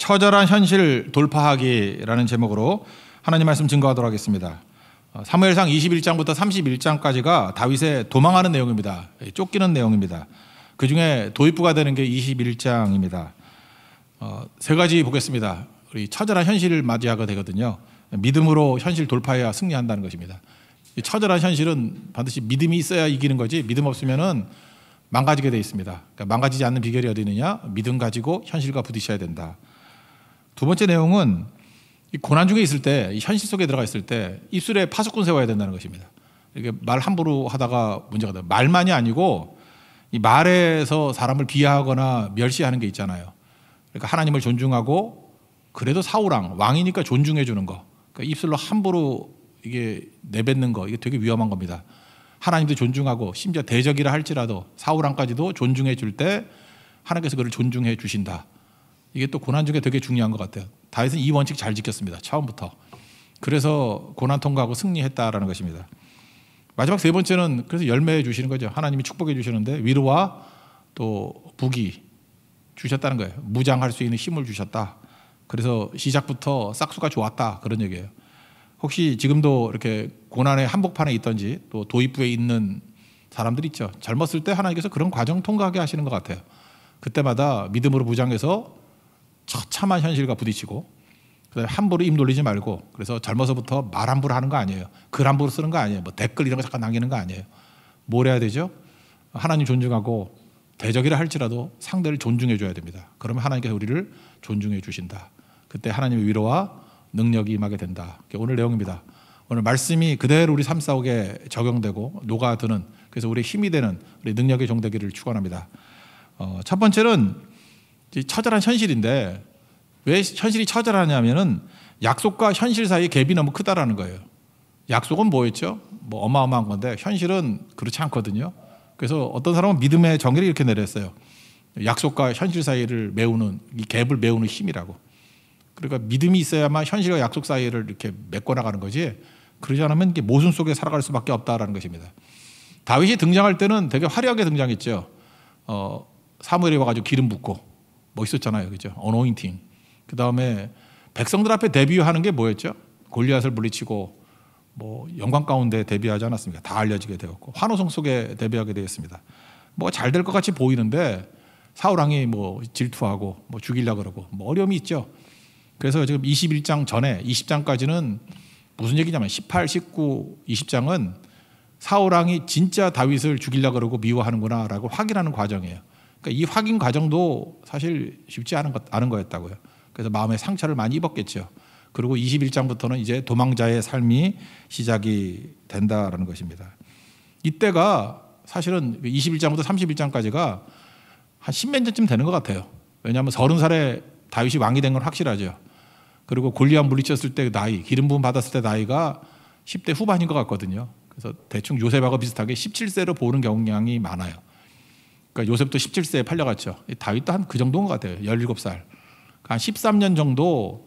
처절한 현실 돌파하기라는 제목으로 하나님 말씀 증거하도록 하겠습니다. 어, 사무엘상 21장부터 31장까지가 다윗의 도망하는 내용입니다. 예, 쫓기는 내용입니다. 그 중에 도입부가 되는 게 21장입니다. 어, 세 가지 보겠습니다. 우리 처절한 현실을 맞이하게 되거든요. 믿음으로 현실 돌파해야 승리한다는 것입니다. 처절한 현실은 반드시 믿음이 있어야 이기는 거지 믿음 없으면은 망가지게 돼 있습니다. 그러니까 망가지지 않는 비결이 어디 있느냐? 믿음 가지고 현실과 부딪혀야 된다. 두 번째 내용은 고난 중에 있을 때, 현실 속에 들어가 있을 때 입술에 파수꾼 세워야 된다는 것입니다. 이게 말 함부로 하다가 문제가 돼요. 말만이 아니고 이 말에서 사람을 비하하거나 멸시하는 게 있잖아요. 그러니까 하나님을 존중하고 그래도 사우랑 왕이니까 존중해 주는 거. 그러니까 입술로 함부로 이게 내뱉는 거 이게 되게 위험한 겁니다. 하나님도 존중하고 심지어 대적이라 할지라도 사우랑까지도 존중해 줄 때 하나님께서 그를 존중해 주신다. 이게 또 고난 중에 되게 중요한 것 같아요. 다윗은 이 원칙 잘 지켰습니다. 처음부터. 그래서 고난 통과하고 승리했다라는 것입니다. 마지막 세 번째는 그래서 열매 해 주시는 거죠. 하나님이 축복해 주시는데 위로와 또 부기 주셨다는 거예요. 무장할 수 있는 힘을 주셨다. 그래서 시작부터 싹수가 좋았다 그런 얘기예요. 혹시 지금도 이렇게 고난의 한복판에 있던지 또 도입부에 있는 사람들 있죠. 젊었을 때 하나님께서 그런 과정 통과하게 하시는 것 같아요. 그때마다 믿음으로 무장해서 처참한 현실과 부딪히고 그다음에 함부로 입 놀리지 말고 그래서 젊어서부터 말 함부로 하는 거 아니에요. 글 함부로 쓰는 거 아니에요. 뭐 댓글 이런 거 잠깐 남기는 거 아니에요. 뭘 해야 되죠? 하나님 존중하고 대적이라 할지라도 상대를 존중해 줘야 됩니다. 그러면 하나님께서 우리를 존중해 주신다. 그때 하나님의 위로와 능력이 임하게 된다. 오늘 내용입니다. 오늘 말씀이 그대로 우리 삶속게 적용되고 녹아드는 그래서 우리 힘이 되는 우리 능력의 종되기를 축원합니다. 어, 첫 번째는 처절한 현실인데 왜 현실이 처절하냐면은 약속과 현실 사이의 갭이 너무 크다라는 거예요. 약속은 뭐였죠? 뭐 어마어마한 건데 현실은 그렇지 않거든요. 그래서 어떤 사람은 믿음의 정의를 이렇게 내렸어요. 약속과 현실 사이를 메우는 이 갭을 메우는 힘이라고. 그러니까 믿음이 있어야만 현실과 약속 사이를 이렇게 메꿔 나가는 거지. 그러지 않으면 이게 모순 속에 살아갈 수밖에 없다라는 것입니다. 다윗이 등장할 때는 되게 화려하게 등장했죠. 어, 사무엘이 와가지고 기름 붓고 멋있었잖아요. 그죠? 어노인팅. 그 다음에 백성들 앞에 데뷔하는 게 뭐였죠? 골리앗을 물리치고 뭐 영광 가운데 데뷔하지 않았습니까? 다 알려지게 되었고 환호성 속에 데뷔하게 되었습니다. 뭐잘될 것 같이 보이는데 사울왕이 뭐 질투하고 뭐 죽이려 그러고 뭐 어려움이 있죠. 그래서 지금 21장 전에 20장까지는 무슨 얘기냐면 18, 19, 20장은 사울왕이 진짜 다윗을 죽이려 그러고 미워하는구나라고 확인하는 과정이에요. 그러니까 이 확인 과정도 사실 쉽지 않은, 것, 않은 거였다고요. 그래서 마음의 상처를 많이 입었겠죠. 그리고 21장부터는 이제 도망자의 삶이 시작이 된다라는 것입니다. 이때가 사실은 21장부터 31장까지가 한 십몇 년쯤 되는 것 같아요. 왜냐하면 서른 살에 다윗이 왕이 된 건 확실하죠. 그리고 골리앗 물리쳤을 때 나이, 기름 부음 받았을 때 나이가 10대 후반인 것 같거든요. 그래서 대충 요셉하고 비슷하게 17세로 보는 경향이 많아요. 그러니까 요셉도 17세에 팔려갔죠. 다윗도 한 그 정도인 것 같아요. 17살. 그러니까 한 13년 정도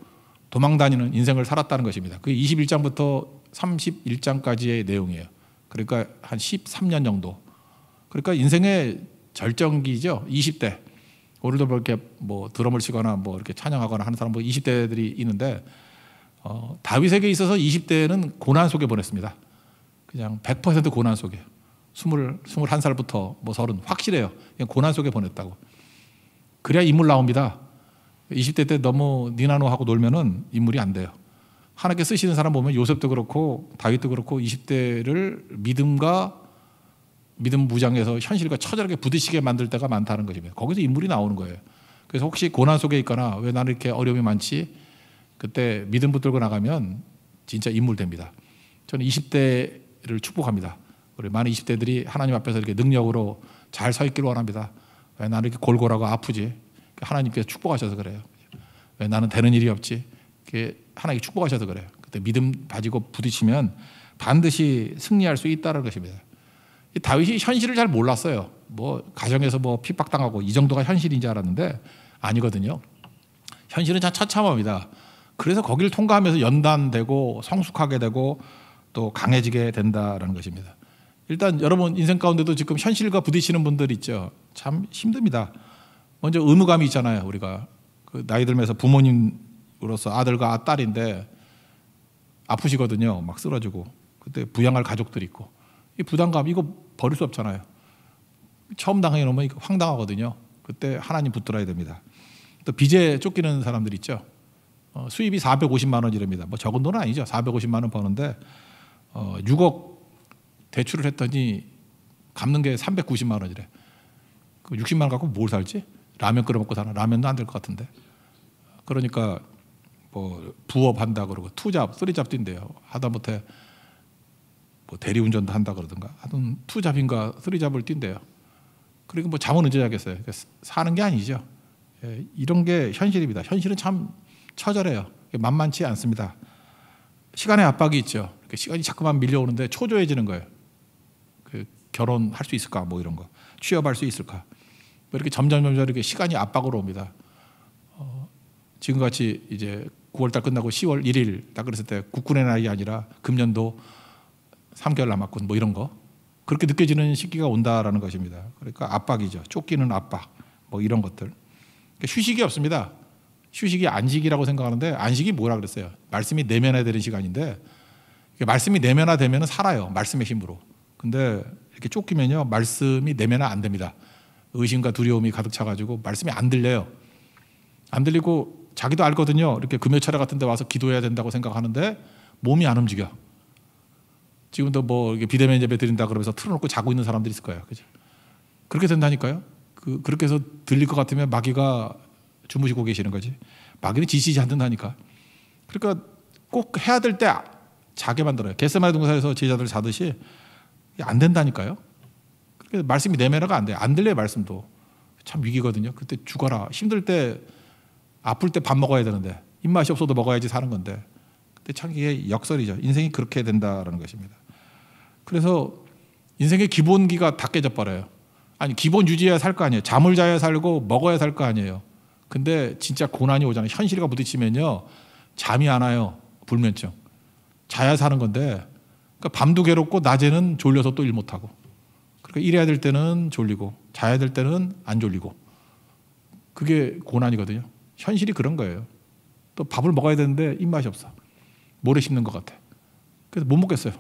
도망 다니는 인생을 살았다는 것입니다. 그 21장부터 31장까지의 내용이에요. 그러니까 한 13년 정도. 그러니까 인생의 절정기죠. 20대. 오늘도 뭐 이렇게 뭐 드럼을 치거나 뭐 이렇게 찬양하거나 하는 사람 뭐 20대들이 있는데 어, 다윗에게 있어서 20대는 고난 속에 보냈습니다. 그냥 100% 고난 속에. 2물 스물 살부터뭐 서른. 확실해요. 그냥 고난 속에 보냈다고. 그래야 인물 나옵니다. 20대 때 너무 니나노하고 놀면은 인물이 안 돼요. 하나님께 쓰시는 사람 보면 요셉도 그렇고 다윗도 그렇고 20대를 믿음과 믿음 무장에서 현실과 처절하게 부딪히게 만들 때가 많다는 것입니다. 거기서 인물이 나오는 거예요. 그래서 혹시 고난 속에 있거나 왜 나는 이렇게 어려움이 많지? 그때 믿음 붙들고 나가면 진짜 인물 됩니다. 저는 20대를 축복합니다. 우리 많은 20대들이 하나님 앞에서 이렇게 능력으로 잘 서 있기를 원합니다. 왜 나는 이렇게 골고하고 아프지? 하나님께서 축복하셔서 그래요. 왜 나는 되는 일이 없지? 그게 하나님이 축복하셔서 그래요. 그때 믿음 가지고 부딪히면 반드시 승리할 수 있다는 것입니다. 다윗이 현실을 잘 몰랐어요. 뭐 가정에서 뭐 핍박당하고 이 정도가 현실인 줄 알았는데 아니거든요. 현실은 참 처참합니다. 그래서 거기를 통과하면서 연단되고 성숙하게 되고 또 강해지게 된다라는 것입니다. 일단 여러분 인생 가운데도 지금 현실과 부딪히는 분들 있죠. 참 힘듭니다. 먼저 의무감이 있잖아요. 우리가 그 나이 들면서 부모님으로서 아들과 딸인데 아프시거든요. 막 쓰러지고 그때 부양할 가족들이 있고 이 부담감 이거 버릴 수 없잖아요. 처음 당해 놓으면 이거 황당하거든요. 그때 하나님 붙들어야 됩니다. 또 빚에 쫓기는 사람들 있죠. 어, 수입이 450만 원이랍니다. 뭐 적은 돈은 아니죠. 450만 원 버는데 어, 6억 대출을 했더니 갚는 게 390만 원이래. 그 60만 원 갖고 뭘 살지? 라면 끓여 먹고 사나? 라면도 안 될 것 같은데. 그러니까 뭐 부업한다 그러고 투잡, 쓰리잡인대요 하다못해 뭐 대리운전도 한다 그러든가. 하여튼 투잡인가 쓰리잡을 뛴대요. 그리고 뭐 잠은 언제 자겠어요. 그러니까 사는 게 아니죠. 예, 이런 게 현실입니다. 현실은 참 처절해요. 만만치 않습니다. 시간의 압박이 있죠. 시간이 자꾸만 밀려오는데 초조해지는 거예요. 결혼할 수 있을까? 뭐 이런 거. 취업할 수 있을까? 뭐 이렇게 점점 점점 이렇게 시간이 압박으로 옵니다. 어, 지금같이 이제 9월달 끝나고 10월 1일 딱 그랬을 때 국군의 날이 아니라 금년도 3개월 남았군 뭐 이런 거 그렇게 느껴지는 시기가 온다라는 것입니다. 그러니까 압박이죠. 쫓기는 압박 뭐 이런 것들 그러니까 휴식이 없습니다. 휴식이 안식이라고 생각하는데 안식이 뭐라 그랬어요? 말씀이 내면화되는 시간인데 말씀이 내면화되면 살아요. 말씀의 힘으로. 근데 이렇게 쫓기면요 말씀이 내면은 안 됩니다. 의심과 두려움이 가득 차가지고 말씀이 안 들려요. 안 들리고 자기도 알거든요. 이렇게 금요차례 같은데 와서 기도해야 된다고 생각하는데 몸이 안 움직여. 지금도 뭐 비대면 예배 드린다 그러면서 틀어놓고 자고 있는 사람들이 있을 거예요. 그죠? 그렇게 된다니까요. 그, 그렇게 해서 들릴 것 같으면 마귀가 주무시고 계시는 거지. 마귀는 지시지 않는다니까. 그러니까 꼭 해야 될 때 자게 만들어요. 개세마의 동산에서 제자들 자듯이 안 된다니까요. 그래서 말씀이 내면라가안 돼. 안 들려 요 말씀도 참 위기거든요. 그때 죽어라. 힘들 때 아플 때 밥 먹어야 되는데 입맛이 없어도 먹어야지 사는 건데 그때 참 이게 역설이죠. 인생이 그렇게 된다라는 것입니다. 그래서 인생의 기본기가 다 깨져버려요. 아니 기본 유지해야 살 거 아니에요. 잠을 자야 살고 먹어야 살 거 아니에요. 근데 진짜 고난이 오잖아요. 현실과 부딪히면요. 잠이 안 와요. 불면증. 자야 사는 건데 그러니까 밤도 괴롭고 낮에는 졸려서 또 일 못하고 그러니까 일해야 될 때는 졸리고 자야 될 때는 안 졸리고 그게 고난이거든요. 현실이 그런 거예요. 또 밥을 먹어야 되는데 입맛이 없어. 모래 씹는 것 같아. 그래서 못 먹겠어요.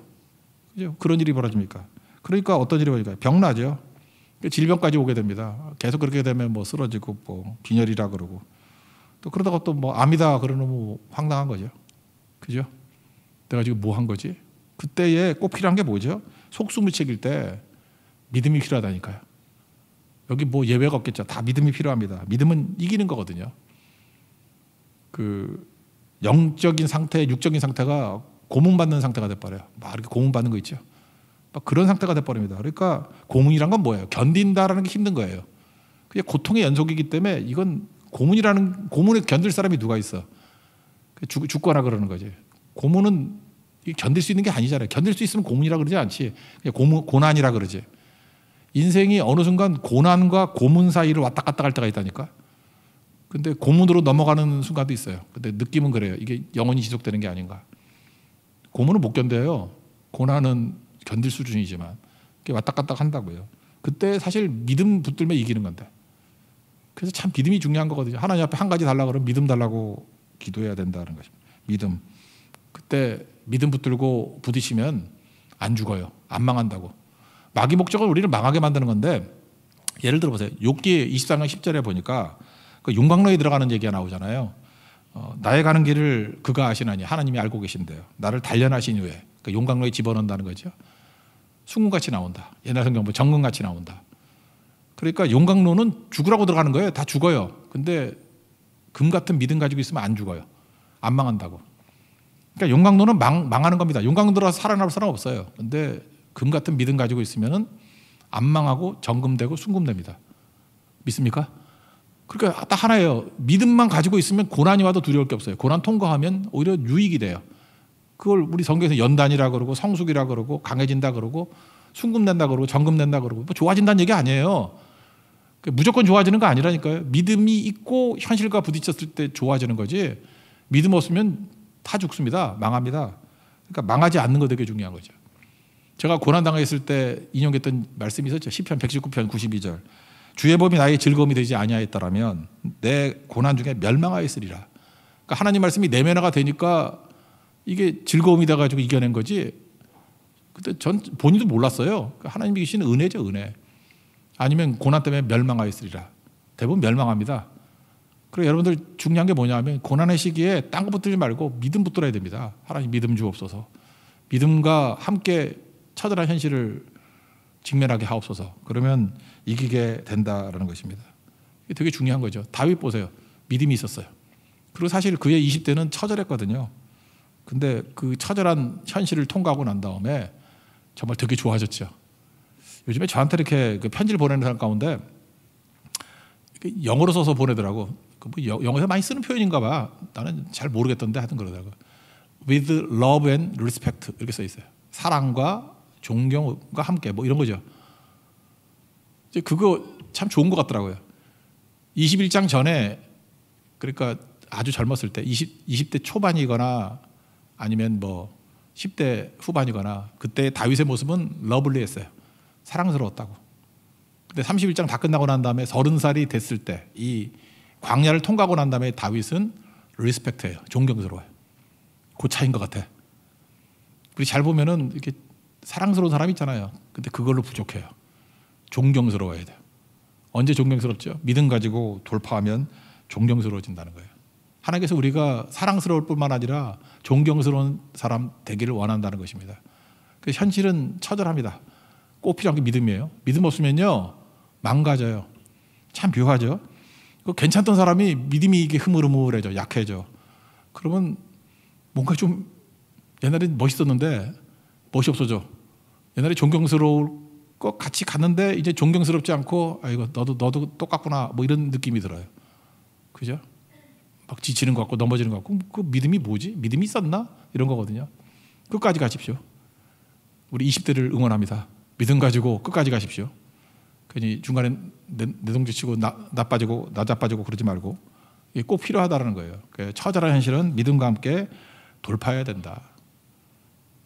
그죠? 그런 일이 벌어집니까? 그러니까 어떤 일이 벌어질까 병나죠. 그러니까 질병까지 오게 됩니다. 계속 그렇게 되면 뭐 쓰러지고 뭐 빈혈이라 그러고 또 그러다가 또 뭐 암이다 그러는뭐 황당한 거죠. 그죠? 내가 지금 뭐 한 거지? 그때에 꼭 필요한 게 뭐죠? 속수무책일 때 믿음이 필요하다니까요. 여기 뭐 예외가 없겠죠. 다 믿음이 필요합니다. 믿음은 이기는 거거든요. 그 영적인 상태, 육적인 상태가 고문받는 상태가 돼버려요. 막 이렇게 고문받는 거 있죠. 막 그런 상태가 돼버립니다. 그러니까 고문이란 건 뭐예요? 견딘다라는 게 힘든 거예요. 그게 고통의 연속이기 때문에 이건 고문이라는 고문에 견딜 사람이 누가 있어? 그 죽, 죽거나 그러는 거지. 고문은 견딜 수 있는 게 아니잖아요. 견딜 수 있으면 고문이라 그러지 않지. 고문, 고난이라 그러지. 인생이 어느 순간 고난과 고문 사이를 왔다 갔다 갈 때가 있다니까. 근데 고문으로 넘어가는 순간도 있어요. 근데 느낌은 그래요. 이게 영원히 지속되는 게 아닌가. 고문은 못 견뎌요. 고난은 견딜 수준이지만 왔다 갔다 한다고요. 그때 사실 믿음 붙들면 이기는 건데. 그래서 참 믿음이 중요한 거거든요. 하나님 앞에 한 가지 달라 그러면 믿음 달라고 기도해야 된다는 것입니다. 믿음. 그때 믿음 붙들고 부딪히면 안 죽어요. 안 망한다고. 마귀 목적은 우리를 망하게 만드는 건데 예를 들어 보세요. 욕기 23장 10절에 보니까 그 용광로에 들어가는 얘기가 나오잖아요. 어, 나의 가는 길을 그가 아시나니 하나님이 알고 계신데요. 나를 단련하신 후에 그 용광로에 집어넣는다는 거죠. 순금같이 나온다. 옛날 성경 보면 정금같이 나온다. 그러니까 용광로는 죽으라고 들어가는 거예요. 다 죽어요. 근데 금 같은 믿음 가지고 있으면 안 죽어요. 안 망한다고. 그러니까 용광로는 망, 하는 겁니다. 용광로라 살아남을 사람 없어요. 근데 금 같은 믿음 가지고 있으면은 안 망하고 정금되고 순금됩니다. 믿습니까? 그러니까 딱 하나예요. 믿음만 가지고 있으면 고난이 와도 두려울 게 없어요. 고난 통과하면 오히려 유익이 돼요. 그걸 우리 성경에서 연단이라 그러고 성숙이라 그러고 강해진다 그러고 순금된다 그러고 정금된다 그러고 뭐 좋아진다는 얘기 아니에요. 그 무조건 좋아지는 거 아니라니까요. 믿음이 있고 현실과 부딪혔을 때 좋아지는 거지. 믿음 없으면 다 죽습니다. 망합니다. 그러니까 망하지 않는 거 되게 중요한 거죠. 제가 고난당했을 때 인용했던 말씀이 있었죠. 10편 119편 92절. 주의 법이 나의 즐거움이 되지 아니하였다라면 내 고난 중에 멸망하였으리라. 그러니까 하나님 말씀이 내면화가 되니까 이게 즐거움이 돼가지고 이겨낸 거지. 그때 전 본인도 몰랐어요. 그러니까 하나님이 계시 은혜죠, 은혜. 아니면 고난 때문에 멸망하였으리라. 대부분 멸망합니다. 그리고 여러분들 중요한 게 뭐냐면 고난의 시기에 딴 거 붙들지 말고 믿음 붙들어야 됩니다. 하나님 믿음 주옵소서. 믿음과 함께 처절한 현실을 직면하게 하옵소서. 그러면 이기게 된다라는 것입니다. 이게 되게 중요한 거죠. 다윗 보세요. 믿음이 있었어요. 그리고 사실 그의 20대는 처절했거든요. 근데 그 처절한 현실을 통과하고 난 다음에 정말 되게 좋아졌죠. 요즘에 저한테 이렇게 그 편지를 보내는 사람 가운데 영어로 써서 보내더라고. 그 뭐 영어에서 많이 쓰는 표현인가 봐. 나는 잘 모르겠던데 하여튼 그러다가 with love and respect 이렇게 써 있어요. 사랑과 존경과 함께 뭐 이런 거죠. 이제 그거 참 좋은 것 같더라고요. 21장 전에 그러니까 아주 젊었을 때 20, 20대 초반이거나 아니면 뭐 10대 후반이거나 그때 다윗의 모습은 러블리했어요. 사랑스러웠다고. 근데 31장 다 끝나고 난 다음에 30살이 됐을 때이 광야를 통과하고 난 다음에 다윗은 리스펙트해요. 존경스러워요. 그 차인 것 같아. 우리잘 보면은 이렇게 사랑스러운 사람 있잖아요. 근데 그걸로 부족해요. 존경스러워야 돼요. 언제 존경스럽죠? 믿음 가지고 돌파하면 존경스러워진다는 거예요. 하나님께서 우리가 사랑스러울 뿐만 아니라 존경스러운 사람 되기를 원한다는 것입니다. 그 현실은 처절합니다. 꼭 필요한 게 믿음이에요. 믿음 없으면요, 망가져요. 참 묘하죠? 그 괜찮던 사람이 믿음이 이게 흐물흐물해져, 약해져. 그러면 뭔가 좀 옛날엔 멋있었는데 멋이 없어져. 옛날에 존경스러울 것 같이 갔는데 이제 존경스럽지 않고 아이고 너도 너도 똑같구나 뭐 이런 느낌이 들어요. 그죠? 막 지치는 것 같고 넘어지는 것 같고 그 믿음이 뭐지? 믿음이 있었나? 이런 거거든요. 끝까지 가십시오. 우리 20대를 응원합니다. 믿음 가지고 끝까지 가십시오. 괜히 중간에 내동지 치고 나, 나빠지고 나자빠지고 그러지 말고 이게 꼭 필요하다는 거예요. 그러니까 처절한 현실은 믿음과 함께 돌파해야 된다.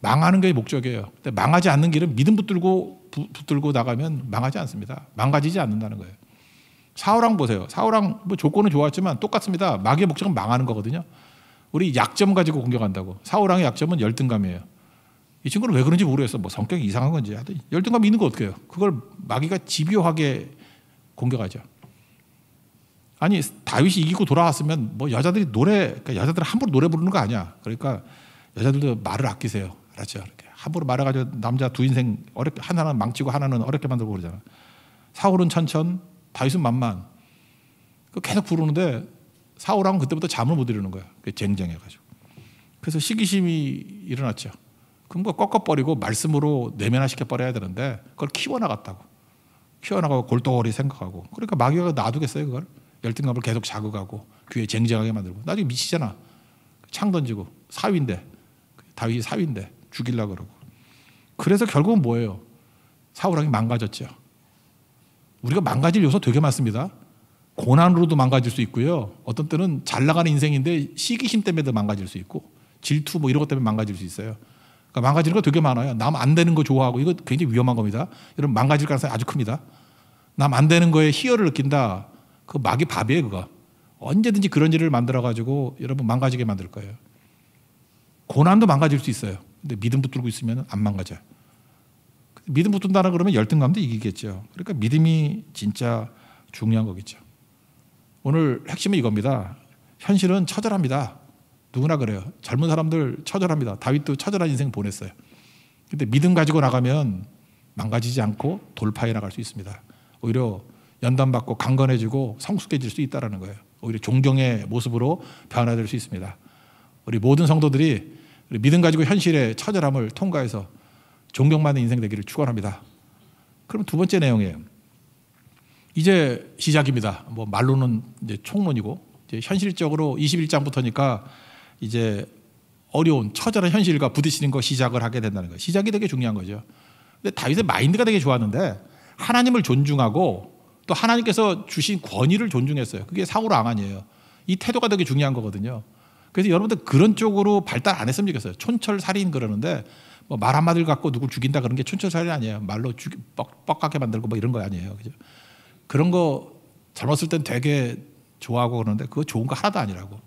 망하는 게 목적이에요. 근데 망하지 않는 길은 믿음 붙들고 부, 붙들고 나가면 망하지 않습니다. 망가지지 않는다는 거예요. 사우랑 보세요. 사우랑 뭐 조건은 좋았지만 똑같습니다. 마귀의 목적은 망하는 거거든요. 우리 약점 가지고 공격한다고. 사우랑의 약점은 열등감이에요. 이 친구는 왜 그런지 모르겠어. 뭐 성격이 이상한 건지 열등감 있는 거 어떻게요? 그걸 마귀가 집요하게 공격하죠. 아니 다윗이 이기고 돌아왔으면 뭐 여자들이 노래 그러니까 여자들 함부로 노래 부르는 거 아니야. 그러니까 여자들도 말을 아끼세요. 알았죠? 이렇게 함부로 말해가지고 남자 두 인생 어렵게 하나는 망치고 하나는 어렵게 만들고 그러잖아. 사울은 천천, 다윗은 만만. 계속 부르는데 사울하고 그때부터 잠을 못 이루는 거야. 쟁쟁해가지고. 그래서 시기심이 일어났죠. 그럼 뭐 꺾어버리고 말씀으로 내면화시켜 버려야 되는데 그걸 키워나갔다고. 키워나가고 골덩어리 생각하고. 그러니까 마귀가 놔두겠어요 그걸? 열등감을 계속 자극하고 귀에 쟁쟁하게 만들고 나중에 미치잖아. 창 던지고 사위인데 다윗이 사위인데 죽일라 그러고. 그래서 결국은 뭐예요? 사우왕이 망가졌죠. 우리가 망가질 요소 되게 많습니다. 고난으로도 망가질 수 있고요. 어떤 때는 잘 나가는 인생인데 시기심 때문에도 망가질 수 있고 질투 뭐 이런 것 때문에 망가질 수 있어요. 그러니까 망가지는 거 되게 많아요. 남 안 되는 거 좋아하고 이거 굉장히 위험한 겁니다. 여러분 망가질 가능성이 아주 큽니다. 남 안 되는 거에 희열을 느낀다. 그 막이 밥이에요, 그거. 언제든지 그런 일을 만들어 가지고 여러분 망가지게 만들 거예요. 고난도 망가질 수 있어요. 근데 믿음 붙들고 있으면 안 망가져요. 믿음 붙든다라 그러면 열등감도 이기겠죠. 그러니까 믿음이 진짜 중요한 거겠죠. 오늘 핵심은 이겁니다. 현실은 처절합니다. 누구나 그래요. 젊은 사람들 처절합니다. 다윗도 처절한 인생 보냈어요. 근데 믿음 가지고 나가면 망가지지 않고 돌파해 나갈 수 있습니다. 오히려 연단받고 강건해지고 성숙해질 수있다는 거예요. 오히려 존경의 모습으로 변화될 수 있습니다. 우리 모든 성도들이 우리 믿음 가지고 현실의 처절함을 통과해서 존경받는 인생 되기를 축원합니다. 그럼 두 번째 내용이에요. 이제 시작입니다. 뭐 말로는 이제 총론이고 이제 현실적으로 21장부터니까 이제 어려운 처절한 현실과 부딪히는 거 시작을 하게 된다는 거예요. 시작이 되게 중요한 거죠. 근데 다윗의 마인드가 되게 좋았는데 하나님을 존중하고 또 하나님께서 주신 권위를 존중했어요. 그게 사호랑 아니에요. 이 태도가 되게 중요한 거거든요. 그래서 여러분들 그런 쪽으로 발달 안 했으면 좋겠어요. 촌철살인 그러는데 뭐 말 한마디를 갖고 누굴 죽인다 그런 게 촌철살인 아니에요. 말로 죽 뻑, 뻑하게 만들고 뭐 이런 거 아니에요. 그죠? 그런 거 젊었을 땐 되게 좋아하고 그러는데 그거 좋은 거 하나도 아니라고.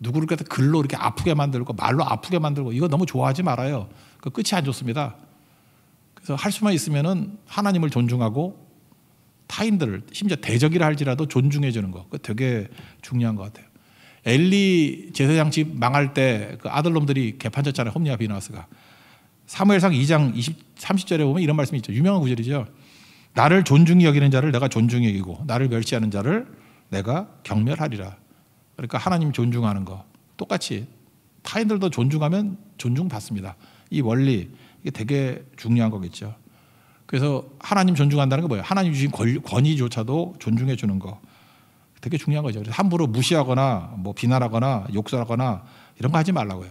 누구를 그 갖다 글로 이렇게 아프게 만들고 말로 아프게 만들고 이거 너무 좋아하지 말아요. 그 끝이 안 좋습니다. 그래서 할 수만 있으면은 하나님을 존중하고 타인들을 심지어 대적이라 할지라도 존중해 주는 거. 그 되게 중요한 것 같아요. 엘리 제사장 집 망할 때 그 아들놈들이 개판졌잖아요. 홈리아 비나스가. 사무엘상 2장 20, 30절에 보면 이런 말씀이 있죠. 유명한 구절이죠. 나를 존중히 여기는 자를 내가 존중히 여기고 나를 멸시하는 자를 내가 경멸하리라. 그러니까 하나님 존중하는 거 똑같이 타인들도 존중하면 존중받습니다. 이 원리 이게 되게 중요한 거겠죠. 그래서 하나님 존중한다는 게 뭐예요? 하나님 주신 권위조차도 존중해 주는 거 되게 중요한 거죠. 함부로 무시하거나 뭐 비난하거나 욕설하거나 이런 거 하지 말라고요.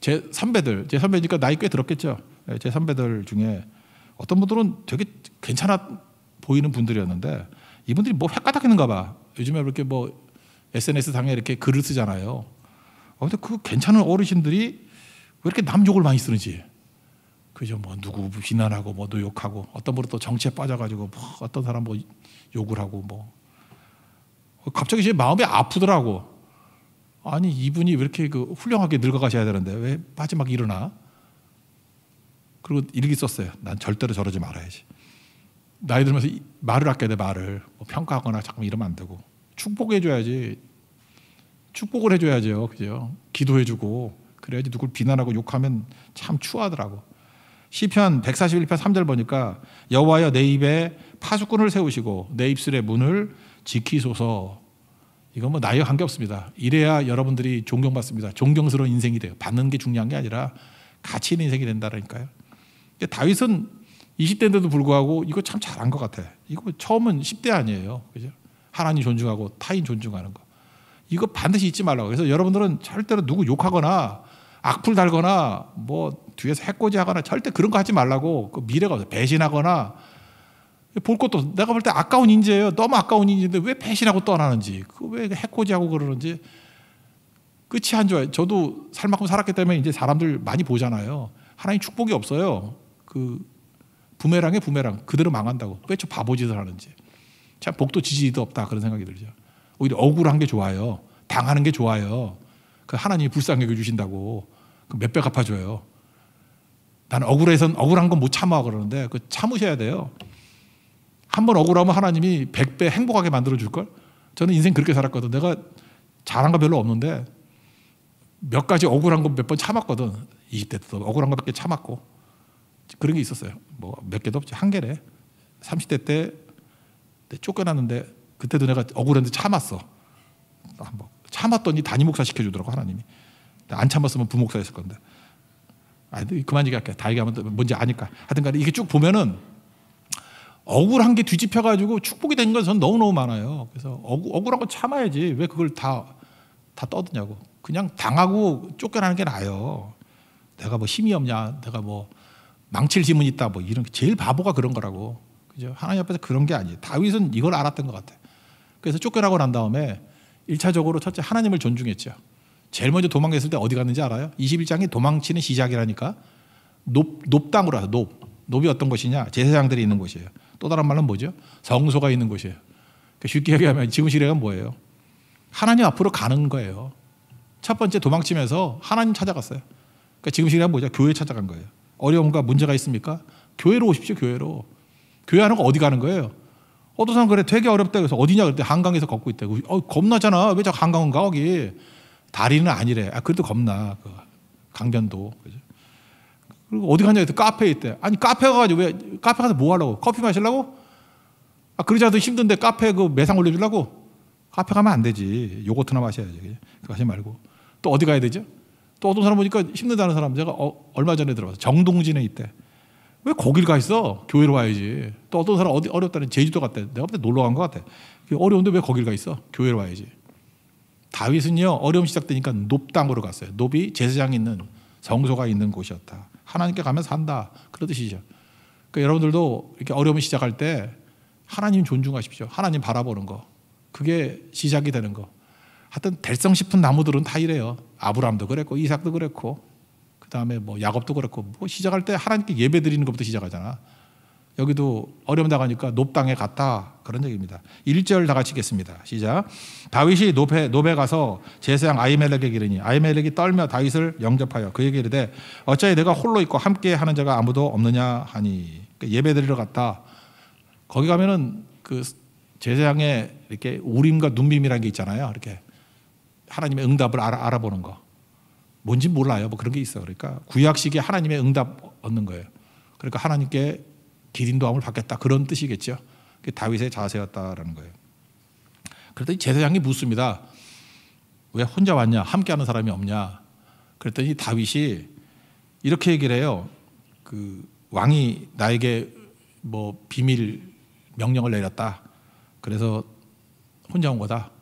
제 선배들, 제 선배니까 나이 꽤 들었겠죠. 예, 제 선배들 중에 어떤 분들은 되게 괜찮아 보이는 분들이었는데 이분들이 뭐헷갈닥했는가 봐. 요즘에 그렇게뭐 SNS 상에 이렇게 글을 쓰잖아요. 어, 근데 그 괜찮은 어르신들이 왜 이렇게 남 욕을 많이 쓰는지. 그죠. 뭐 누구 비난하고 뭐누 욕하고 어떤 분은 또 정치에 빠져가지고 뭐 어떤 사람 뭐 욕을 하고 뭐 어, 갑자기 제 마음이 아프더라고. 아니 이분이 왜 이렇게 그 훌륭하게 늙어가셔야 되는데 왜 마지막 일어나? 그리고 일기 썼어요. 난 절대로 저러지 말아야지. 나이 들면서 말을 아껴야 돼 말을 뭐 평가하거나 자꾸 이러면 안 되고 축복해 줘야지 축복을 해줘야죠. 그죠? 기도해주고 그래야지 누굴 비난하고 욕하면 참 추하더라고. 시편 141편 3절 보니까 여호와여 내 입에 파수꾼을 세우시고 내 입술의 문을 지키소서. 이건 뭐 나의 이 관계 없습니다. 이래야 여러분들이 존경받습니다. 존경스러운 인생이 돼요. 받는 게 중요한 게 아니라 가치 있는 인생이 된다니까요. 다윗은 20대인데도 불구하고 이거 참 잘한 것 같아. 이거 뭐 처음은 10대 아니에요. 그죠? 하나님 존중하고 타인 존중하는 거. 이거 반드시 잊지 말라고. 그래서 여러분들은 절대로 누구 욕하거나 악플 달거나 뭐 뒤에서 해코지 하거나 절대 그런 거 하지 말라고. 그 미래가 없어. 배신하거나 볼 것도 내가 볼 때 아까운 인재예요. 너무 아까운 인재인데 왜 배신하고 떠나는지, 그 왜 해코지하고 그러는지 끝이 안 좋아요. 저도 살만큼 살았기 때문에 이제 사람들 많이 보잖아요. 하나님 축복이 없어요. 그 부메랑에 부메랑 그대로 망한다고 왜 저 바보짓을 하는지 참 복도 지지도 없다 그런 생각이 들죠. 오히려 억울한 게 좋아요. 당하는 게 좋아요. 그 하나님이 불쌍하게주신다고 그 몇배 갚아줘요. 나는 억울해서 억울한 건 못 참아 그러는데 그 참으셔야 돼요. 한 번 억울하면 하나님이 백배 행복하게 만들어줄걸? 저는 인생 그렇게 살았거든. 내가 잘한 거 별로 없는데 몇 가지 억울한 거몇번 참았거든. 20대 때도 억울한 거몇개 참았고. 그런 게 있었어요. 뭐 몇 개도 없지. 한 개래. 30대 때 쫓겨났는데 그때도 내가 억울한데 참았어. 아, 뭐, 참았더니 단임 목사 시켜주더라고 하나님이. 안 참았으면 부목사 였을 건데. 아, 그만 얘기할게. 다 얘기하면 뭔지 아니까. 하여튼간에 이게 쭉 보면은 억울한 게 뒤집혀가지고 축복이 된건전 너무너무 많아요. 그래서 억, 울한거 참아야지. 왜 그걸 다, 다 떠드냐고. 그냥 당하고 쫓겨나는 게 나아요. 내가 뭐 힘이 없냐. 내가 뭐 망칠 힘은 있다. 뭐 이런 게 제일 바보가 그런 거라고. 그죠? 하나님 앞에서 그런 게 아니에요. 다윗은 이걸 알았던 것 같아요. 그래서 쫓겨나고 난 다음에 1차적으로 첫째 하나님을 존중했죠. 제일 먼저 도망갔을 때 어디 갔는지 알아요? 21장이 도망치는 시작이라니까 높, 높당으로 하죠. 높. 높이 어떤 것이냐? 제사장들이 있는 곳이에요. 또 다른 말은 뭐죠? 성소가 있는 곳이에요. 그러니까 쉽게 얘기하면 지금 시대가 뭐예요? 하나님 앞으로 가는 거예요. 첫 번째 도망치면서 하나님 찾아갔어요. 그러니까 지금 시대가 뭐죠? 교회 찾아간 거예요. 어려움과 문제가 있습니까? 교회로 오십시오, 교회로. 교회 하는 거 어디 가는 거예요? 어떤 사람 그래 되게 어렵다 그래서 어디냐 그때 한강에서 걷고 있대. 어, 겁나잖아. 왜 저 한강은 가 거기? 다리는 아니래. 아 그래도 겁나. 그 강변도. 그죠? 그리고 어디 갔냐 그랬 카페에 있대. 아니 카페 가가지고 왜 카페 가서 뭐 하려고? 커피 마시려고? 아 그러자도 힘든데 카페 그 매상 올려주려고? 카페 가면 안 되지. 요거트나 마셔야지. 그죠? 거 하지 말고 또 어디 가야 되죠? 또 어떤 사람 보니까 힘들다는 사람 제가 어, 얼마 전에 들어봤어. 정동진에 있대. 왜 거길 가 있어? 교회로 와야지. 또 어떤 사람 어디 어렵다는 제주도 갔대. 내가 볼때 놀러 간 것 같아. 어려운데 왜 거길 가 있어? 교회로 와야지. 다윗은요 어려움 시작되니까 높당으로 갔어요. 높이 제사장 이 있는 성소가 있는 곳이었다. 하나님께 가면 산다. 그러듯이죠 그러니까 여러분들도 이렇게 어려움 시작할 때 하나님 존중하십시오. 하나님 바라보는 거. 그게 시작이 되는 거. 하여튼 될성 싶은 나무들은 다 이래요. 아브람도 그랬고 이삭도 그랬고 그 다음에 뭐 야곱도 그렇고 뭐 시작할 때 하나님께 예배 드리는 것부터 시작하잖아. 여기도 어려움 당하니까 높당에 갔다 그런 얘기입니다. 1절 다 같이 읽겠습니다. 시작. 다윗이 노베 노베 가서 제사장 아이멜렉에게 이르니 아이멜렉이 떨며 다윗을 영접하여 그에게 이르되 어찌하 내가 홀로 있고 함께 하는 자가 아무도 없느냐 하니 그러니까 예배 드리러 갔다. 거기 가면은 그 제사장의 이렇게 우림과 눈빔이라는 게 있잖아요. 이렇게 하나님의 응답을 알아, 알아보는 거. 뭔지 몰라요. 뭐 그런 게 있어. 그러니까 구약식의 하나님의 응답 얻는 거예요. 그러니까 하나님께 기린도함을 받겠다. 그런 뜻이겠죠. 그게 다윗의 자세였다라는 거예요. 그랬더니 제사장이 묻습니다. 왜 혼자 왔냐? 함께하는 사람이 없냐? 그랬더니 다윗이 이렇게 얘기를 해요. 그 왕이 나에게 뭐 비밀 명령을 내렸다. 그래서 혼자 온 거다.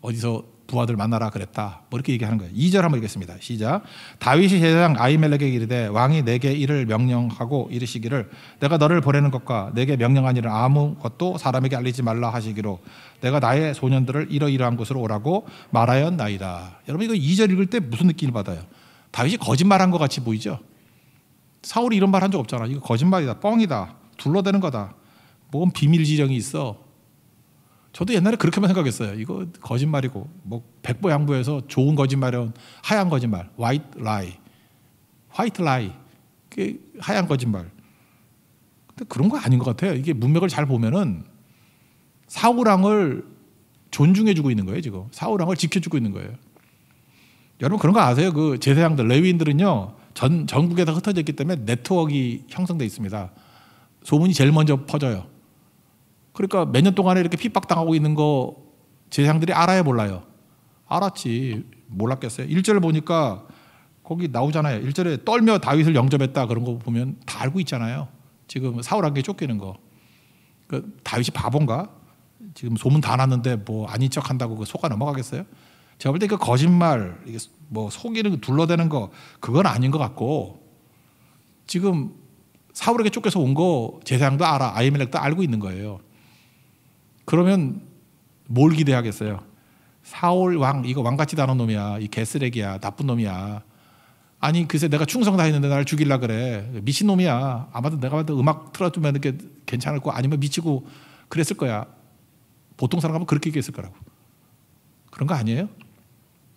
어디서 부하들 만나라 그랬다. 뭐 이렇게 얘기하는 거예요. 2절 한번 읽겠습니다. 시작. 다윗이 제사장 아이멜렉에게 이르되 왕이 내게 이를 명령하고 이르시기를 내가 너를 보내는 것과 내게 명령한 일을 아무것도 사람에게 알리지 말라 하시기로 내가 나의 소년들을 이러이러한 곳으로 오라고 말하였나이다. 여러분 이거 2절 읽을 때 무슨 느낌을 받아요? 다윗이 거짓말한 것 같이 보이죠? 사울이 이런 말 한 적 없잖아. 이거 거짓말이다. 뻥이다. 둘러대는 거다. 뭔 비밀 지령이 있어. 저도 옛날에 그렇게만 생각했어요. 이거 거짓말이고 뭐 백보 양보해서 좋은 거짓말은 하얀 거짓말, white lie, white lie, 그 하얀 거짓말. 근데 그런 거 아닌 것 같아요. 이게 문맥을 잘 보면은 사우랑을 존중해주고 있는 거예요 지금. 사우랑을 지켜주고 있는 거예요. 여러분 그런 거 아세요? 그 제사장들 레위인들은요 전 전국에 다 흩어져 있기 때문에 네트워크가 형성돼 있습니다. 소문이 제일 먼저 퍼져요. 그러니까 몇 년 동안에 이렇게 핍박당하고 있는 거 제사장들이 알아야 몰라요. 알았지. 몰랐겠어요. 1절 보니까 거기 나오잖아요. 1절에 떨며 다윗을 영접했다 그런 거 보면 다 알고 있잖아요. 지금 사울한테 쫓기는 거. 그 다윗이 바본가? 지금 소문 다 났는데 뭐 아닌 척 한다고 그 속아 넘어가겠어요? 제가 볼때그 거짓말, 이게 뭐 속이는 둘러대는 거, 그건 아닌 것 같고, 지금 사울에게 쫓겨서 온 거 제사장도 알아, 아이멜렉도 알고 있는 거예요. 그러면 뭘 기대하겠어요? 사울 왕, 이거 왕같이 다는 놈이야. 이 개쓰레기야. 나쁜 놈이야. 아니, 글쎄 내가 충성 다 했는데 나를 죽일라 그래. 미친놈이야. 아마도 내가 봐도 음악 틀어주면 이렇게 괜찮을 거 아니면 미치고 그랬을 거야. 보통 사람 하면 그렇게 얘기했을 거라고. 그런 거 아니에요?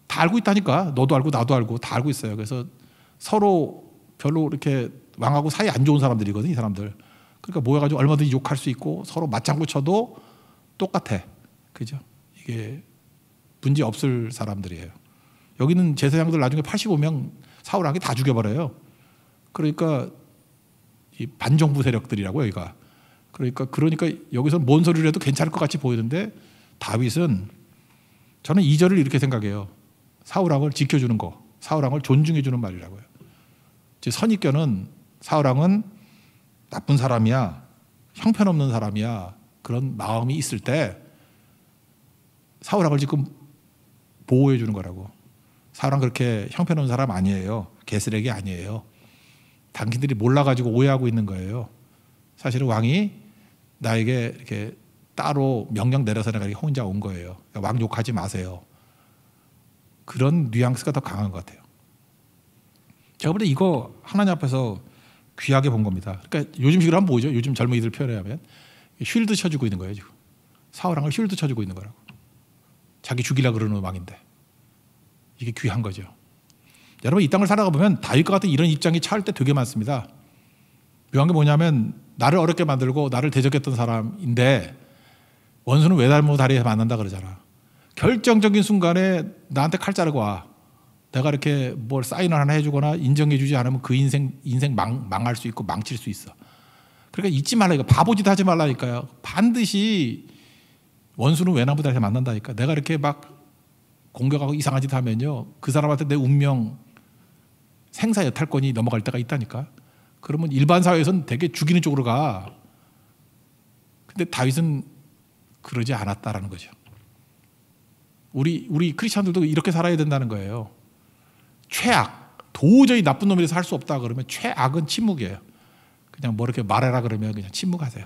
다 알고 있다니까. 너도 알고 나도 알고 다 알고 있어요. 그래서 서로 별로 이렇게 왕하고 사이 안 좋은 사람들이거든, 이 사람들. 그러니까 모여가지고 얼마든지 욕할 수 있고 서로 맞장구 쳐도 똑같아. 그죠? 이게 문제 없을 사람들이에요. 여기는 제사장들 나중에 85명 사울왕이 다 죽여버려요. 그러니까 이 반정부 세력들이라고 여기가. 그러니까 그러니까 여기서 뭔 소리를 해도 괜찮을 것 같이 보이는데 다윗은 저는 이 절을 이렇게 생각해요. 사울왕을 지켜주는 거, 사울왕을 존중해주는 말이라고요. 제 선입견은 사울왕은 나쁜 사람이야, 형편없는 사람이야, 그런 마음이 있을 때 사울 아버지 금 보호해 주는 거라고. 사울은 그렇게 형편없는 사람 아니에요. 개쓰레기 아니에요. 당신들이 몰라가지고 오해하고 있는 거예요. 사실은 왕이 나에게 이렇게 따로 명령 내려서 내가 이렇게 혼자 온 거예요. 그러니까 왕 욕하지 마세요. 그런 뉘앙스가 더 강한 것 같아요. 제가 볼 때 이거 하나님 앞에서 귀하게 본 겁니다. 그러니까 요즘식으로 한번 보죠. 요즘 젊은이들 표현하면 쉴드 쳐주고 있는 거예요 지금. 사울왕을 쉴드 쳐주고 있는 거라고. 자기 죽이라 그러는 왕인데 이게 귀한 거죠. 여러분 이 땅을 살아가 보면 다윗과 같은 이런 입장이 차을 때 되게 많습니다. 묘한 게 뭐냐면 나를 어렵게 만들고 나를 대적했던 사람인데 원수는 외달모 다리에서 만난다 그러잖아. 결정적인 순간에 나한테 칼 자르고 와. 내가 이렇게 뭘 사인을 하나 해주거나 인정해주지 않으면 그 인생 인생 망, 망할 수 있고 망칠 수 있어. 그러니까 잊지 말라 이거 바보짓 하지 말라니까요. 반드시 원수는 외나보다잘 만난다니까. 내가 이렇게 막 공격하고 이상한 짓 하면요. 그 사람한테 내 운명 생사 여탈권이 넘어갈 때가 있다니까. 그러면 일반 사회에서는 되게 죽이는 쪽으로 가. 근데 다윗은 그러지 않았다라는 거죠. 우리 우리 크리스천들도 이렇게 살아야 된다는 거예요. 최악 도저히 나쁜 놈이라서 할 수 없다 그러면 최악은 침묵이에요. 그냥 뭐 이렇게 말해라 그러면 그냥 침묵하세요.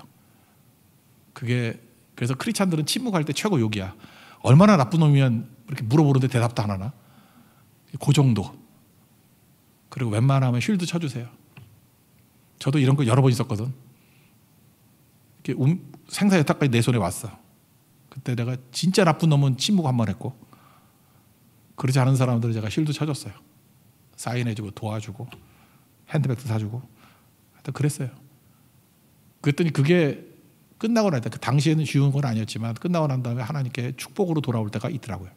그게 그래서 크리스찬들은 침묵할 때 최고 욕이야. 얼마나 나쁜 놈이면 이렇게 물어보는데 대답도 안 하나? 그 정도. 그리고 웬만하면 쉴드 쳐주세요. 저도 이런 거 여러 번 있었거든. 이렇게 음, 생사 여탁까지 내 손에 왔어. 그때 내가 진짜 나쁜 놈은 침묵 한 번 했고, 그러지 않은 사람들은 제가 쉴드 쳐줬어요. 사인해주고 도와주고 핸드백도 사주고 하여튼 그랬어요. 그랬더니 그게 끝나고 난, 그 당시에는 쉬운 건 아니었지만 끝나고 난 다음에 하나님께 축복으로 돌아올 때가 있더라고요.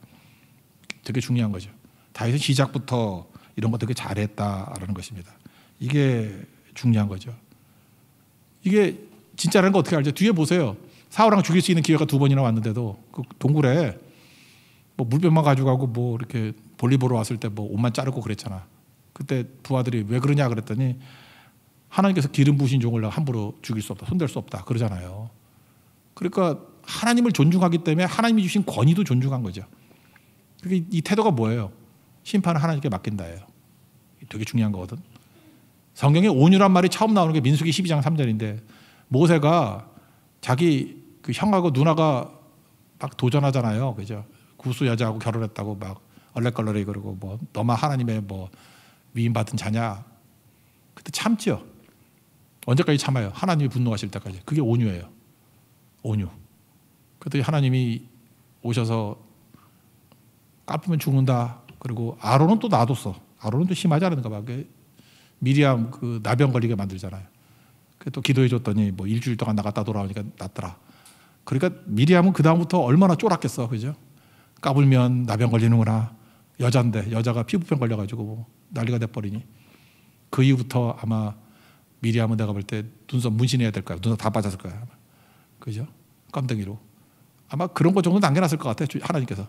되게 중요한 거죠. 다윗은 시작부터 이런 거 되게 잘했다라는 것입니다. 이게 중요한 거죠. 이게 진짜라는 거 어떻게 알죠? 뒤에 보세요. 사우랑 죽일 수 있는 기회가 두 번이나 왔는데도 그 동굴에 뭐 물병만 가지고가고뭐 이렇게 볼리 보러 왔을 때뭐 옷만 자르고 그랬잖아. 그때 부하들이 왜 그러냐 그랬더니 하나님께서 기름 부신 종을 함부로 죽일 수 없다, 손댈 수 없다 그러잖아요. 그러니까 하나님을 존중하기 때문에 하나님이 주신 권위도 존중한 거죠. 그게 그러니까 이 태도가 뭐예요? 심판을 하나님께 맡긴다예요. 되게 중요한 거거든. 성경에 온유란 말이 처음 나오는 게 민수기 12장 3절인데 모세가 자기 그 형하고 누나가 막 도전하잖아요. 그죠? 구수 여자하고 결혼했다고 막 얼레걸레 그러고 뭐 너만 하나님의 뭐 위임받은 자냐. 그때 참지요. 언제까지 참아요? 하나님이 분노하실 때까지. 그게 온유예요. 온유. 그랬 하나님이 오셔서 까쁘면 죽는다. 그리고 아론은 또 놔뒀어. 아론은 또 심하지 않은가 봐. 미리암 그 나병 걸리게 만들잖아요. 또 기도해 줬더니 뭐 일주일 동안 나갔다 돌아오니까 낫더라. 그러니까 미리암은 그다음부터 얼마나 쫄았겠어. 그죠? 까불면 나병 걸리는구나. 여잔데 여자가 피부병 걸려가지고 뭐 난리가 돼버리니 그 이후부터 아마 미리암은 내가 볼 때 눈썹 문신해야 될 거야. 눈썹 다 빠졌을 거야. 그죠? 깜덩이로. 아마 그런 거 정도 남겨놨을 것 같아요. 하나님께서.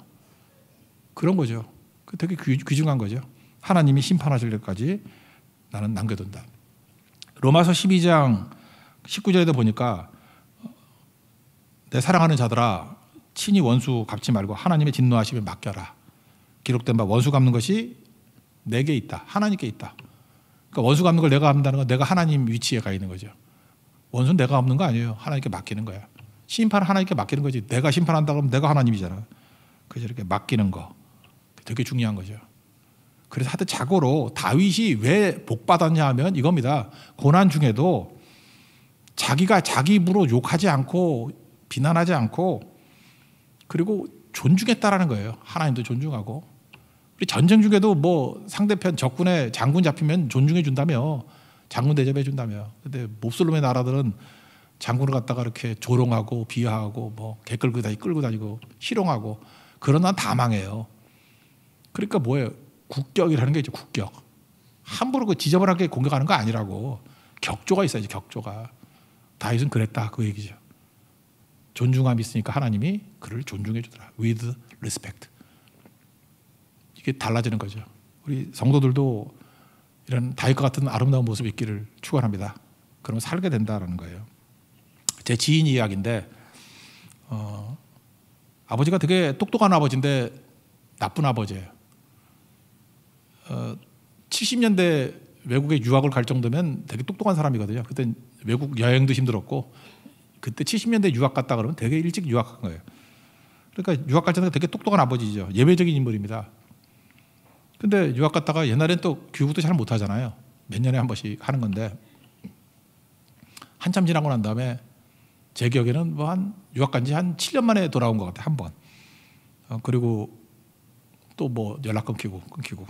그런 거죠. 그 되게 귀중한 거죠. 하나님이 심판하실 때까지 나는 남겨둔다. 로마서 12장 19절에도 보니까 내 사랑하는 자들아 친히 원수 갚지 말고 하나님의 진노하심에 맡겨라. 기록된 바 원수 갚는 것이 내게 있다. 하나님께 있다. 그러니까 원수가 없는 걸 내가 한다는 건 내가 하나님 위치에 가 있는 거죠. 원수는 내가 없는 거 아니에요. 하나님께 맡기는 거야. 심판을 하나님께 맡기는 거지. 내가 심판한다 그러면 내가 하나님이잖아. 그래서 이렇게 맡기는 거. 되게 중요한 거죠. 그래서 하여튼 자고로 다윗이 왜 복받았냐 하면 이겁니다. 고난 중에도 자기가 자기 입으로 욕하지 않고 비난하지 않고 그리고 존중했다라는 거예요. 하나님도 존중하고 우리 전쟁 중에도 뭐 상대편 적군의 장군 잡히면 존중해 준다며 장군 대접해 준다며. 근데 몹쓸놈의 나라들은 장군을 갖다가 이렇게 조롱하고 비하하고 뭐 개끌고 다니 고 끌고 다니고 실용하고 그러나 다 망해요. 그러니까 뭐예요? 국격이라는 게 이제 국격. 함부로 그 지저분하게 공격하는 거 아니라고 격조가 있어야지 격조가. 다윗은 그랬다 그 얘기죠. 존중함이 있으니까 하나님이 그를 존중해 주더라. With respect. 이게 달라지는 거죠. 우리 성도들도 이런 다윗과 같은 아름다운 모습이 있기를 축원합니다. 그러면 살게 된다라는 거예요. 제 지인 이야기인데 어, 아버지가 되게 똑똑한 아버지인데 나쁜 아버지예요. 어, 70년대 외국에 유학을 갈 정도면 되게 똑똑한 사람이거든요. 그때 외국 여행도 힘들었고 그때 70년대 유학 갔다 그러면 되게 일찍 유학 한 거예요. 그러니까 유학 갈 때는 되게 똑똑한 아버지죠. 예외적인 인물입니다. 근데 유학 갔다가 옛날엔 또 교육도 잘 못하잖아요. 몇 년에 한 번씩 하는 건데 한참 지나고 난 다음에 제 기억에는 뭐 한 유학 간 지 한 7년 만에 돌아온 것 같아 요한 번. 어, 그리고 또 뭐 연락 끊기고 끊기고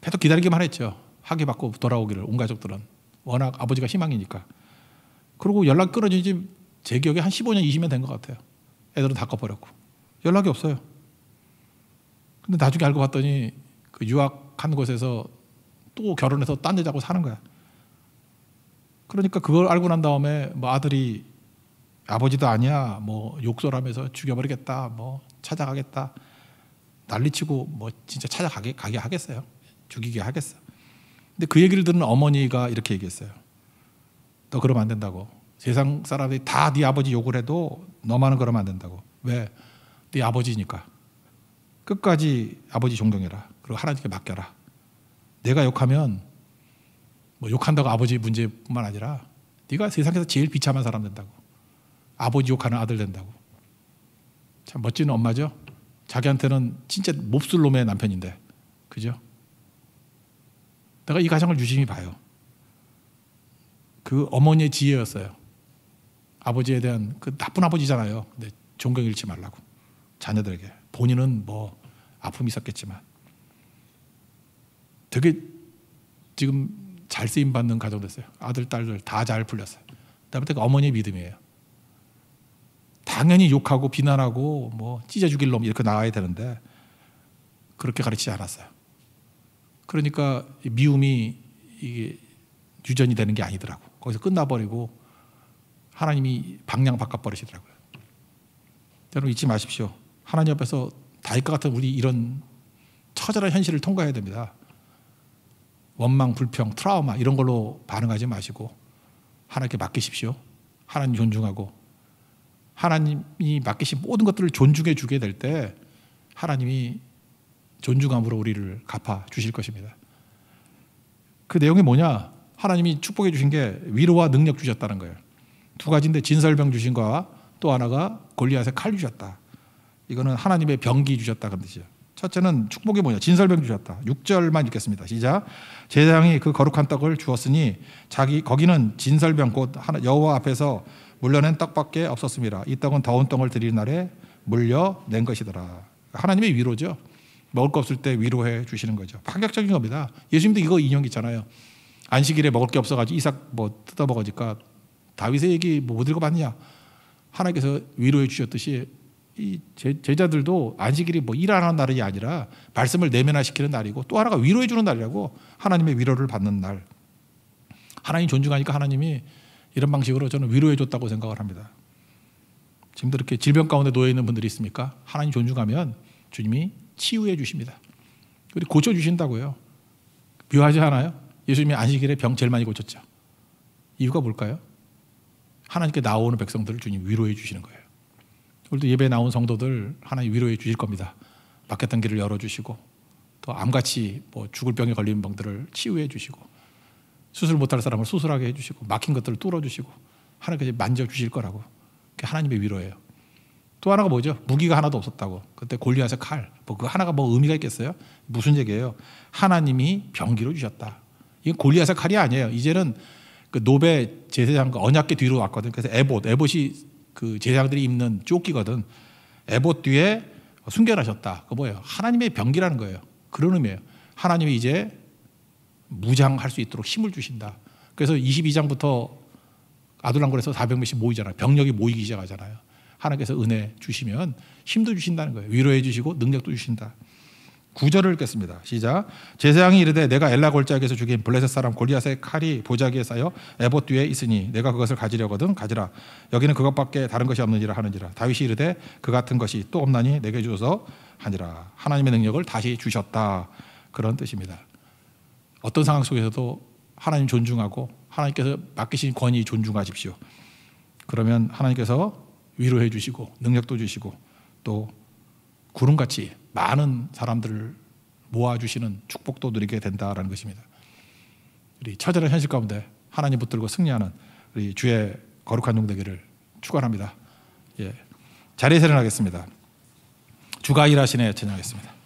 계속 기다리기만 했죠. 학위 받고 돌아오기를 온 가족들은 워낙 아버지가 희망이니까. 그리고 연락 끊어진 지제 기억에 한 15년 20년 된 것 같아요. 애들은 다 꺼버렸고 연락이 없어요. 근데 나중에 알고 봤더니 그 유학한 곳에서 또 결혼해서 딴 여자하고 사는 거야. 그러니까 그걸 알고 난 다음에 뭐 아들이 아버지도 아니야. 뭐 욕설하면서 죽여버리겠다. 뭐 찾아가겠다. 난리치고 뭐 진짜 찾아가게 가게 하겠어요. 죽이게 하겠어. 근데 그 얘기를 들은 어머니가 이렇게 얘기했어요. 너 그러면 안 된다고. 세상 사람들이 다 네 아버지 욕을 해도 너만은 그러면 안 된다고. 왜? 네 아버지니까. 끝까지 아버지 존경해라. 그리고 하나님께 맡겨라. 내가 욕하면 뭐 욕한다고 아버지 문제뿐만 아니라 네가 세상에서 제일 비참한 사람 된다고. 아버지 욕하는 아들 된다고. 참 멋진 엄마죠. 자기한테는 진짜 몹쓸 놈의 남편인데. 그죠? 내가 이 가정을 유심히 봐요. 그 어머니의 지혜였어요. 아버지에 대한 그 나쁜 아버지잖아요. 근데 존경 잃지 말라고. 자녀들에게. 본인은 뭐 아픔이 있었겠지만 되게 지금 잘 쓰임 받는 가정 됐어요. 아들, 딸들 다 잘 풀렸어요. 그다음에 어머니의 믿음이에요. 당연히 욕하고 비난하고 뭐 찢어 죽일 놈 이렇게 나와야 되는데 그렇게 가르치지 않았어요. 그러니까 미움이 이게 유전이 되는 게 아니더라고. 거기서 끝나버리고 하나님이 방향 바꿔버리시더라고요. 여러분 잊지 마십시오. 하나님 앞에서 다윗과 같은 우리 이런 처절한 현실을 통과해야 됩니다. 원망, 불평, 트라우마 이런 걸로 반응하지 마시고 하나님께 맡기십시오. 하나님 존중하고 하나님이 맡기신 모든 것들을 존중해 주게 될 때 하나님이 존중함으로 우리를 갚아 주실 것입니다. 그 내용이 뭐냐? 하나님이 축복해 주신 게 위로와 능력 주셨다는 거예요. 두 가지인데 진설병 주신 거와 또 하나가 골리앗의 칼 주셨다. 이거는 하나님의 병기 주셨다 그런 뜻이죠. 첫째는 축복이 뭐냐? 진설병 주셨다. 6절만 읽겠습니다. 시작. 제사장이 그 거룩한 떡을 주었으니 자기 거기는 진설병 곧 여호와 앞에서 물려낸 떡밖에 없었습니다. 이 떡은 더운 떡을 드릴 날에 물려낸 것이더라. 하나님의 위로죠. 먹을 거 없을 때 위로해 주시는 거죠. 파격적인 겁니다. 예수님도 이거 인형 있잖아요. 안식일에 먹을 게 없어가지고 이삭 뭐 뜯어 먹으니까 다윗의 얘기 뭐 못 읽어봤냐? 하나님께서 위로해 주셨듯이 이 제자들도 안식일이 뭐일 안 하는 날이 아니라 말씀을 내면화시키는 날이고 또 하나가 위로해 주는 날이라고 하나님의 위로를 받는 날. 하나님 존중하니까 하나님이 이런 방식으로 저는 위로해 줬다고 생각을 합니다. 지금도 이렇게 질병 가운데 놓여 있는 분들이 있습니까? 하나님 존중하면 주님이 치유해 주십니다. 그리고 고쳐 주신다고요. 묘하지 않아요? 예수님이 안식일에 병 제일 많이 고쳤죠. 이유가 뭘까요? 하나님께 나오는 백성들을 주님 위로해 주시는 거예요. 오늘도 예배 나온 성도들 하나님 위로해 주실 겁니다. 막혔던 길을 열어주시고 또 암같이 뭐 죽을 병에 걸린 병들을 치유해 주시고 수술 못할 사람을 수술하게 해주시고 막힌 것들을 뚫어주시고 하나님께서 만져주실 거라고 그게 하나님의 위로예요. 또 하나가 뭐죠? 무기가 하나도 없었다고. 그때 골리앗의 칼. 뭐 그 하나가 뭐 의미가 있겠어요? 무슨 얘기예요? 하나님이 병기로 주셨다. 이건 골리앗의 칼이 아니에요. 이제는 그 노베 제사장과 언약궤 뒤로 왔거든요. 그래서 에봇, 에봇이 그제자들이 입는 조끼거든 에봇 뒤에 숨겨놓셨다그 뭐예요? 하나님의 병기라는 거예요. 그런 의미예요. 하나님이 이제 무장할 수 있도록 힘을 주신다. 그래서 22장부터 아둘랑굴에서 400명씩 모이잖아요. 병력이 모이기 시작하잖아요. 하나님께서 은혜 주시면 힘도 주신다는 거예요. 위로해 주시고 능력도 주신다. 구절을 읽겠습니다. 시작. 제사장이 이르되 내가 엘라 골짜기에서 죽인 블레셋 사람 골리앗의 칼이 보자기에 쌓여 에봇 뒤에 있으니 내가 그것을 가지려거든 가지라. 여기는 그것밖에 다른 것이 없는지라 하는지라. 다윗이 이르되 그 같은 것이 또 없나니 내게 주어서 하니라. 하나님의 능력을 다시 주셨다. 그런 뜻입니다. 어떤 상황 속에서도 하나님 존중하고 하나님께서 맡기신 권위 존중하십시오. 그러면 하나님께서 위로해 주시고 능력도 주시고 또 구름같이 많은 사람들을 모아주시는 축복도 누리게 된다라는 것입니다. 우리 처절한 현실 가운데 하나님 붙들고 승리하는 우리 주의 거룩한 종 되기를 축원합니다. 예. 자리에 세련하겠습니다. 주가 일하시네 전향하겠습니다.